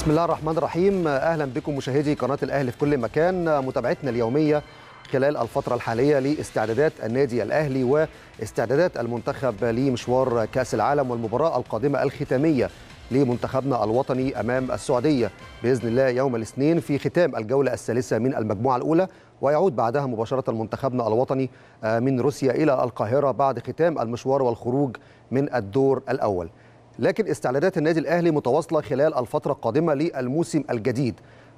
بسم الله الرحمن الرحيم اهلا بكم مشاهدي قناه الاهلي في كل مكان متابعتنا اليوميه خلال الفتره الحاليه لاستعدادات النادي الاهلي واستعدادات المنتخب لمشوار كاس العالم والمباراه القادمه الختاميه لمنتخبنا الوطني امام السعوديه باذن الله يوم الاثنين في ختام الجوله الثالثه من المجموعه الاولى ويعود بعدها مباشره منتخبنا الوطني آه، من روسيا الى القاهره بعد ختام المشوار والخروج من الدور الاول لكن استعدادات النادي الاهلي متواصله خلال الفتره القادمه للموسم الجديد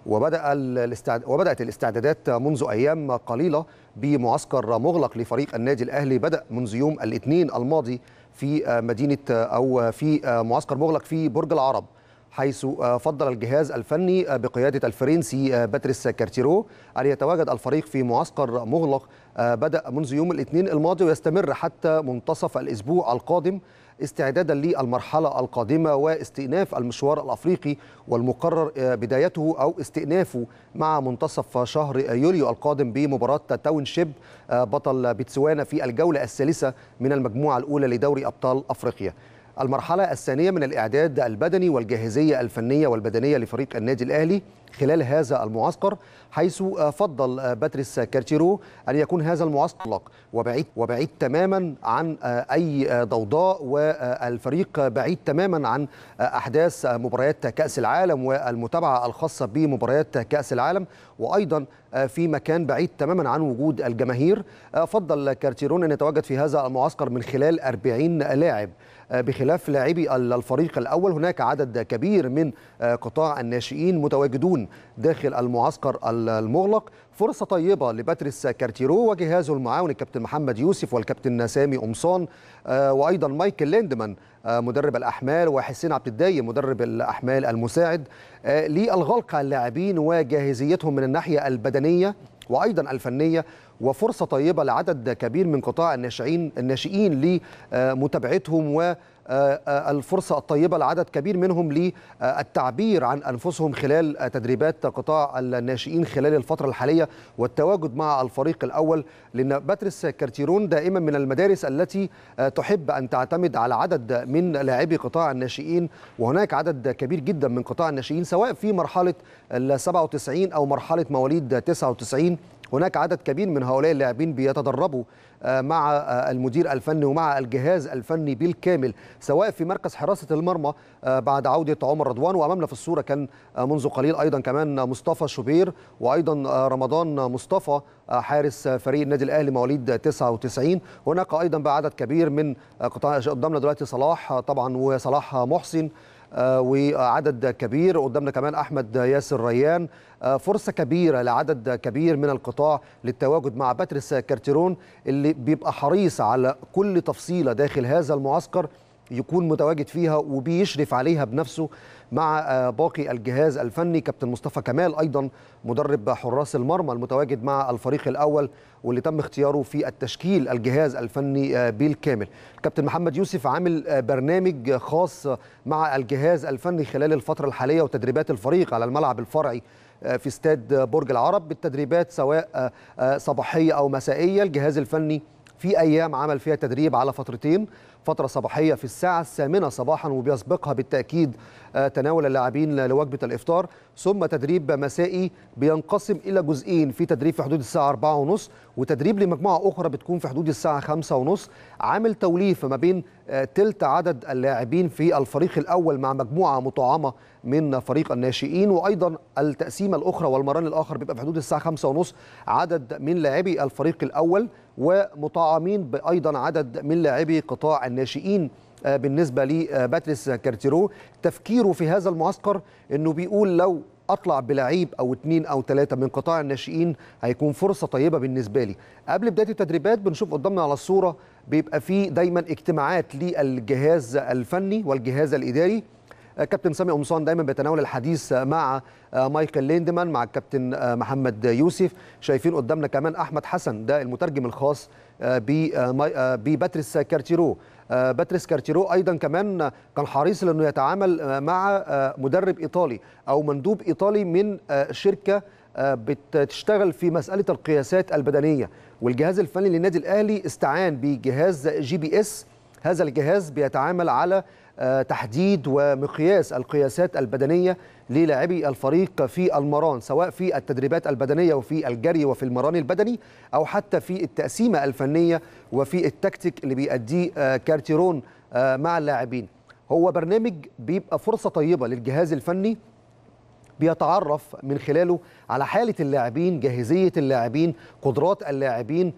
وبدا الاستعد... وبدات الاستعدادات منذ ايام قليله بمعسكر مغلق لفريق النادي الاهلي بدا منذ يوم الاثنين الماضي في آه، مدينه آه، او آه، في معسكر مغلق في برج العرب حيث فضل الجهاز الفني بقيادة الفرنسي باتريس كارتيرو أن يتواجد الفريق في معسكر مغلق آه، بدأ منذ يوم الاثنين الماضي ويستمر حتى منتصف الأسبوع القادم استعدادا للمرحلة القادمة واستئناف المشوار الأفريقي والمقرر آه، بدايته أو استئنافه مع منتصف شهر يوليو القادم بمباراة تاون شيب آه، بطل بيتسوانا في الجولة الثالثة من المجموعة الأولى لدوري أبطال أفريقيا المرحلة الثانية من الإعداد البدني والجاهزية الفنية والبدنية لفريق النادي الأهلي خلال هذا المعسكر حيث فضل باتريس كارتيرو أن يكون هذا المعسكر مطلق وبعيد, وبعيد تماما عن أي ضوضاء والفريق بعيد تماما عن أحداث مباريات كأس العالم والمتابعة الخاصة بمباريات كأس العالم وأيضا في مكان بعيد تماما عن وجود الجماهير فضل كارتيرون أن يتواجد في هذا المعسكر من خلال 40 لاعب آه، بخلاف لاعبي الفريق الاول هناك عدد كبير من آه، قطاع الناشئين متواجدون داخل المعسكر المغلق فرصة طيبة لباتريس كارتيرو وجهازه المعاون الكابتن محمد يوسف والكابتن سامي قمصان آه، وأيضا مايكل ليندمان مدرب الأحمال وحسين عبد الداي مدرب الأحمال المساعد للغلق على اللاعبين وجاهزيتهم من الناحية البدنية وايضا الفنيه وفرصه طيبه لعدد كبير من قطاع الناشئين الناشئين لمتابعتهم و آه، آه، الفرصة الطيبة لعدد كبير منهم للتعبير عن أنفسهم خلال تدريبات قطاع الناشئين خلال الفترة الحالية والتواجد مع الفريق الأول لأن باتريس كارتيرون دائما من المدارس التي آه، تحب أن تعتمد على عدد من لاعبي قطاع الناشئين وهناك عدد كبير جدا من قطاع الناشئين سواء في مرحلة ال 97 أو مرحلة مواليد 99 هناك عدد كبير من هؤلاء اللاعبين بيتدربوا آه، مع آه، المدير الفني ومع الجهاز الفني بالكامل سواء في مركز حراسه المرمى آه، بعد عوده عمر رضوان وامامنا في الصوره كان منذ قليل ايضا كمان مصطفى شوبير وايضا رمضان مصطفى حارس فريق النادي الاهلي مواليد 99 هناك ايضا بقى عدد كبير من قطاع قدامنا دلوقتي صلاح طبعا وصلاح محسن آه، وعدد كبير قدامنا كمان احمد ياسر ريان آه، فرصه كبيره لعدد كبير من القطاع للتواجد مع باتريس كارتيرون اللي بيبقى حريص على كل تفصيله داخل هذا المعسكر يكون متواجد فيها وبيشرف عليها بنفسه مع آه، باقي الجهاز الفني كابتن مصطفى كمال ايضا مدرب حراس المرمى المتواجد مع الفريق الاول واللي تم اختياره في التشكيل الجهاز الفني آه، بالكامل كابتن محمد يوسف عامل آه، برنامج خاص مع الجهاز الفني خلال الفتره الحاليه وتدريبات الفريق على الملعب الفرعي في استاد برج العرب بالتدريبات سواء صباحيه او مسائيه الجهاز الفني في أيام عمل فيها تدريب على فترتين فترة صباحية في الساعة الثامنة صباحا وبيسبقها بالتأكيد آه، تناول اللاعبين لوجبة الإفطار ثم تدريب مسائي بينقسم إلى جزئين في تدريب في حدود الساعة أربعة ونص وتدريب لمجموعة أخرى بتكون في حدود الساعة خمسة ونص عامل توليف ما بين آه، تلت عدد اللاعبين في الفريق الأول مع مجموعة مطعمة من فريق الناشئين وأيضا التقسيمة الأخرى والمران الآخر بيبقى في حدود الساعة خمسة ونص عدد من لاعبي الفريق الأول ومطعمين ايضا عدد من لاعبي قطاع الناشئين آه، بالنسبه لباتريس كارتيرو تفكيره في هذا المعسكر انه بيقول لو اطلع بلعيب او اثنين او ثلاثه من قطاع الناشئين هيكون فرصه طيبه بالنسبه لي قبل بدايه التدريبات بنشوف قدامنا على الصوره بيبقى في دايما اجتماعات للجهاز الفني والجهاز الاداري كابتن سامي قمصان دايما بيتناول الحديث مع مايكل ليندمان مع الكابتن محمد يوسف شايفين قدامنا كمان احمد حسن ده المترجم الخاص بباتريس كارتيرو باتريس كارتيرو ايضا كمان كان حريص لانه يتعامل مع مدرب ايطالي او مندوب ايطالي من شركه بتشتغل في مساله القياسات البدنيه والجهاز الفني للنادي الاهلي استعان بجهاز جي بي اس هذا الجهاز بيتعامل على آه، تحديد ومقياس القياسات البدنية للاعبي الفريق في المران سواء في التدريبات البدنية وفي الجري وفي المران البدني أو حتى في التقسيمة الفنية وفي التكتيك اللي بيأديه آه، كارتيرون آه، مع اللاعبين هو برنامج بيبقى فرصة طيبة للجهاز الفني بيتعرف من خلاله على حالة اللاعبين جاهزية اللاعبين قدرات اللاعبين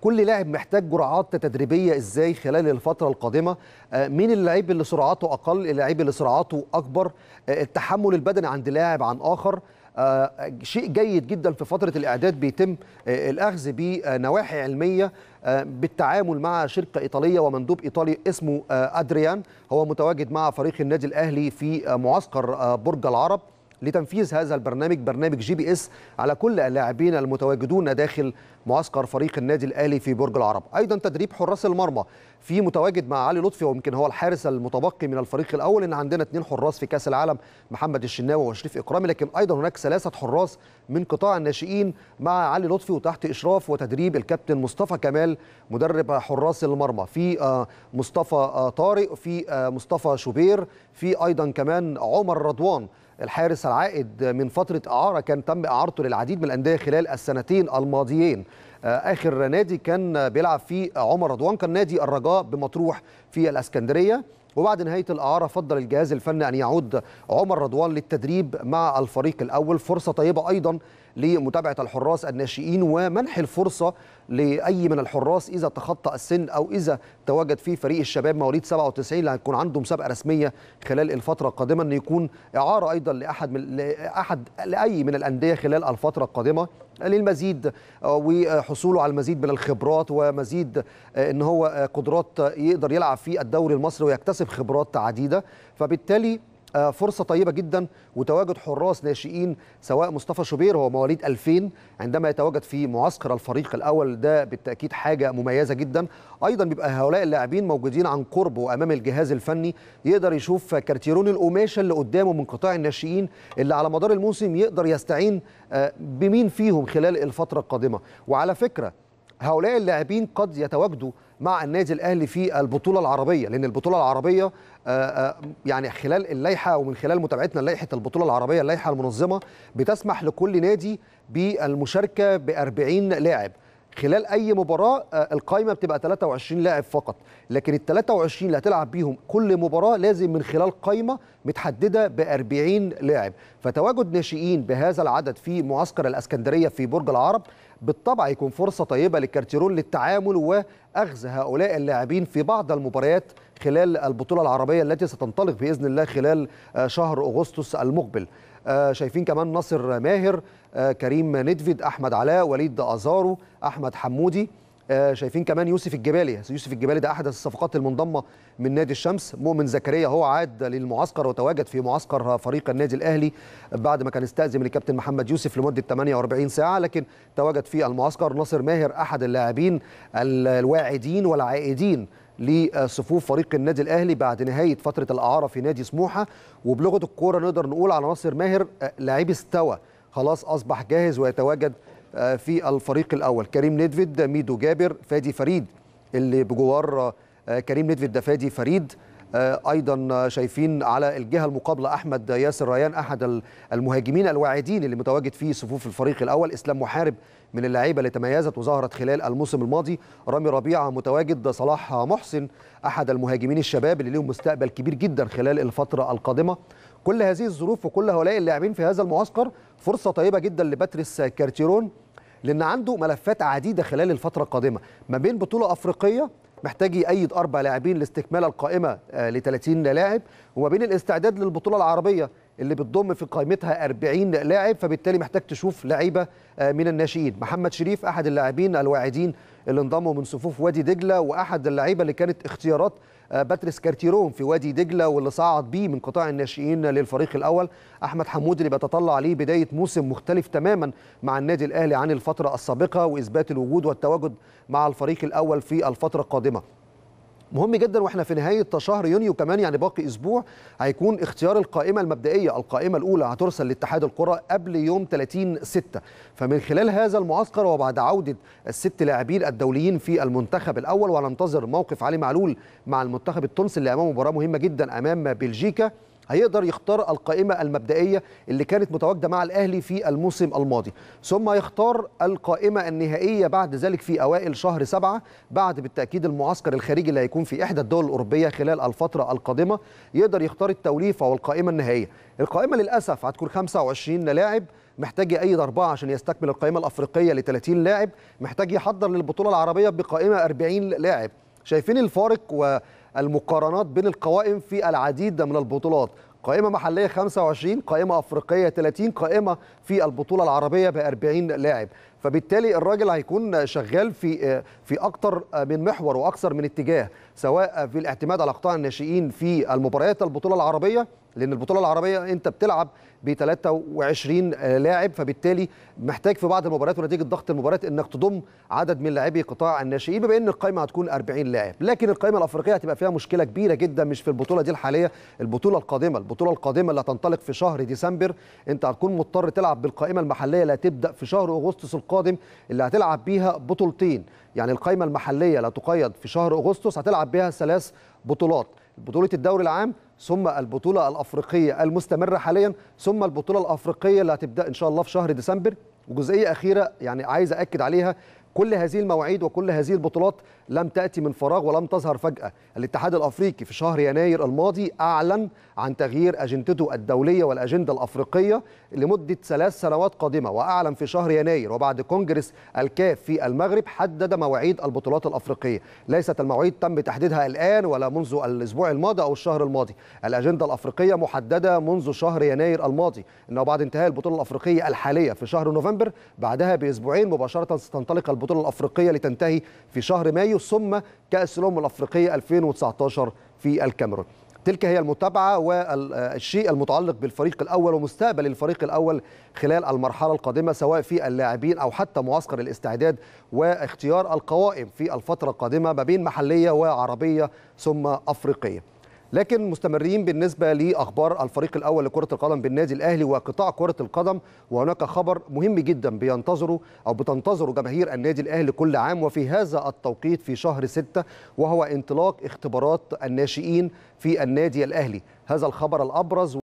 كل لاعب محتاج جرعات تدريبيه ازاي خلال الفتره القادمه آه، مين اللاعب اللي سرعاته اقل اللاعب اللي سرعاته اكبر آه، التحمل البدني عند لاعب عن اخر آه، شيء جيد جدا في فتره الاعداد بيتم الاخذ بنواحي علميه بالتعامل مع شركه ايطاليه ومندوب ايطالي اسمه ادريان هو متواجد مع فريق النادي الاهلي في معسكر برج العرب لتنفيذ هذا البرنامج برنامج جي بي اس على كل اللاعبين المتواجدون داخل معسكر فريق النادي الاهلي في برج العرب ايضا تدريب حراس المرمى في متواجد مع علي لطفي ويمكن هو الحارس المتبقي من الفريق الاول ان عندنا اثنين حراس في كاس العالم محمد الشناوي وشريف اكرامي لكن ايضا هناك ثلاثه حراس من قطاع الناشئين مع علي لطفي وتحت اشراف وتدريب الكابتن مصطفى كمال مدرب حراس المرمى في آه، مصطفى آه، طارق في آه، مصطفى شوبير في ايضا كمان عمر رضوان الحارس العائد من فترة إعارة كان تم إعارته للعديد من الأندية خلال السنتين الماضيين آه، آخر نادي كان بيلعب فيه عمر رضوان كان نادي الرجاء بمطروح في الأسكندرية وبعد نهاية الإعارة فضل الجهاز الفني أن يعود عمر رضوان للتدريب مع الفريق الأول فرصة طيبة أيضا لمتابعة الحراس الناشئين ومنح الفرصة لأي من الحراس إذا تخطى السن أو إذا تواجد في فريق الشباب مواليد 97 اللي هتكون عنده مسابقة رسمية خلال الفترة القادمة أن يكون إعارة أيضا لأحد من لأحد لأي من الأندية خلال الفترة القادمة للمزيد آه، وحصوله على المزيد من الخبرات ومزيد آه، ان هو آه، قدرات يقدر يلعب في الدوري المصري ويكتسب خبرات عديده فبالتالي آه، فرصة طيبة جدا وتواجد حراس ناشئين سواء مصطفى شوبير هو مواليد 2000 عندما يتواجد في معسكر الفريق الأول ده بالتأكيد حاجة مميزة جدا أيضا بيبقى هؤلاء اللاعبين موجودين عن قرب وأمام الجهاز الفني يقدر يشوف كارتيرون القماشة اللي قدامه من قطاع الناشئين اللي على مدار الموسم يقدر يستعين آه، بمين فيهم خلال الفترة القادمة وعلى فكرة هؤلاء اللاعبين قد يتواجدوا مع النادي الاهلي في البطوله العربيه لان البطوله العربيه آه، آه، يعني خلال اللائحه ومن خلال متابعتنا لائحه البطوله العربيه اللائحه المنظمه بتسمح لكل نادي بالمشاركه ب 40 لاعب خلال اي مباراه آه، القائمه بتبقى 23 لاعب فقط لكن ال 23 اللي هتلعب بيهم كل مباراه لازم من خلال قائمه متحدده ب 40 لاعب فتواجد ناشئين بهذا العدد في معسكر الاسكندريه في برج العرب بالطبع يكون فرصه طيبه لكارتيرون للتعامل واخذ هؤلاء اللاعبين في بعض المباريات خلال البطوله العربيه التي ستنطلق باذن الله خلال آه، شهر اغسطس المقبل آه، شايفين كمان ناصر ماهر آه، كريم ندفد احمد علاء وليد ازارو احمد حمودي آه، شايفين كمان يوسف الجبالي يوسف الجبالي ده احد الصفقات المنضمه من نادي الشمس مؤمن زكريا هو عاد للمعسكر وتواجد في معسكر فريق النادي الاهلي بعد ما كان استاذن الكابتن محمد يوسف لمده 48 ساعه لكن تواجد في المعسكر ناصر ماهر احد اللاعبين الواعدين والعائدين لصفوف فريق النادي الاهلي بعد نهايه فتره الاعاره في نادي سموحه وبلغه الكوره نقدر نقول على ناصر ماهر آه، لعيب استوى خلاص اصبح جاهز ويتواجد آه، في الفريق الاول كريم ندفد ميدو جابر فادي فريد اللي بجوار آه، كريم ندفد ده فادي فريد آه، ايضا شايفين على الجهه المقابله احمد ياسر ريان احد المهاجمين الواعدين اللي متواجد في صفوف الفريق الاول اسلام محارب من اللعيبه اللي تميزت وظهرت خلال الموسم الماضي رامي ربيعه متواجد صلاح محسن احد المهاجمين الشباب اللي لهم مستقبل كبير جدا خلال الفتره القادمه كل هذه الظروف وكل هؤلاء اللاعبين في هذا المعسكر فرصه طيبه جدا لباتريس كارتيرون لان عنده ملفات عديده خلال الفتره القادمه ما بين بطوله افريقيه محتاج يأيد أربع لاعبين لاستكمال القائمة آه، ل 30 لاعب وما بين الاستعداد للبطولة العربية اللي بتضم في قائمتها 40 لاعب فبالتالي محتاج تشوف لعيبة آه، من الناشئين محمد شريف أحد اللاعبين الواعدين اللي انضموا من صفوف وادي دجلة وأحد اللعيبة اللي كانت اختيارات آه، باتريس كارتيرون في وادي دجله واللي صعد بيه من قطاع الناشئين للفريق الاول احمد حمود اللي بيتطلع ليه بدايه موسم مختلف تماما مع النادي الاهلي عن الفتره السابقه واثبات الوجود والتواجد مع الفريق الاول في الفتره القادمه مهم جدا واحنا في نهايه شهر يونيو كمان يعني باقي اسبوع هيكون اختيار القائمه المبدئيه، القائمه الاولى هترسل لاتحاد الكره قبل يوم 30 6 فمن خلال هذا المعسكر وبعد عوده الست لاعبين الدوليين في المنتخب الاول وننتظر موقف علي معلول مع المنتخب التونسي اللي امامه مباراه مهمه جدا امام بلجيكا هيقدر يختار القائمة المبدئية اللي كانت متواجدة مع الأهلي في الموسم الماضي ثم يختار القائمة النهائية بعد ذلك في أوائل شهر سبعة بعد بالتأكيد المعسكر الخارجي اللي هيكون في إحدى الدول الأوروبية خلال الفترة القادمة يقدر يختار التوليفة والقائمة النهائية القائمة للأسف هتكون 25 لاعب محتاج يأيد أربعة عشان يستكمل القائمة الأفريقية ل 30 لاعب محتاج يحضر للبطولة العربية بقائمة 40 لاعب شايفين الفارق و المقارنات بين القوائم في العديد من البطولات قائمة محلية 25 قائمة أفريقية 30 قائمة في البطولة العربية ب 40 لاعب فبالتالي الراجل هيكون شغال في في اكثر من محور واكثر من اتجاه سواء في الاعتماد على قطاع الناشئين في المباريات البطوله العربيه لان البطوله العربيه انت بتلعب ب 23 لاعب فبالتالي محتاج في بعض المباريات ونتيجه ضغط المباريات انك تضم عدد من لاعبي قطاع الناشئين بما ان القائمه هتكون 40 لاعب لكن القائمه الافريقيه هتبقى فيها مشكله كبيره جدا مش في البطوله دي الحاليه البطوله القادمه البطوله القادمه اللي هتنطلق في شهر ديسمبر انت هتكون مضطر تلعب بالقائمه المحليه اللي هتبدا في شهر اغسطس القادم اللي هتلعب بيها بطولتين يعني القائمه المحليه لا تقيد في شهر اغسطس هتلعب بيها ثلاث بطولات بطوله الدوري العام ثم البطوله الافريقيه المستمره حاليا ثم البطوله الافريقيه اللي هتبدا ان شاء الله في شهر ديسمبر وجزئيه اخيره يعني عايز اكد عليها كل هذه المواعيد وكل هذه البطولات لم تأتي من فراغ ولم تظهر فجأة الاتحاد الأفريقي في شهر يناير الماضي أعلن عن تغيير أجندته الدولية والأجندة الأفريقية لمدة ثلاث سنوات قادمة وأعلن في شهر يناير وبعد كونجرس الكاف في المغرب حدد مواعيد البطولات الأفريقية ليست المواعيد تم تحديدها الآن ولا منذ الأسبوع الماضي أو الشهر الماضي الأجندة الأفريقية محددة منذ شهر يناير الماضي إنه بعد انتهاء البطولة الأفريقية الحالية في شهر نوفمبر بعدها بأسبوعين مباشرة ستنطلق البطولة البطوله الافريقيه لتنتهي في شهر مايو ثم كاس الامم الافريقيه 2019 في الكاميرون تلك هي المتابعة والشيء المتعلق بالفريق الأول ومستقبل الفريق الأول خلال المرحلة القادمة سواء في اللاعبين أو حتى معسكر الاستعداد واختيار القوائم في الفترة القادمة ما بين محلية وعربية ثم أفريقية لكن مستمرين بالنسبه لاخبار الفريق الاول لكره القدم بالنادي الاهلي وقطاع كره القدم وهناك خبر مهم جدا بينتظره او بتنتظره جماهير النادي الاهلي كل عام وفي هذا التوقيت في شهر 6 وهو انطلاق اختبارات الناشئين في النادي الاهلي هذا الخبر الابرز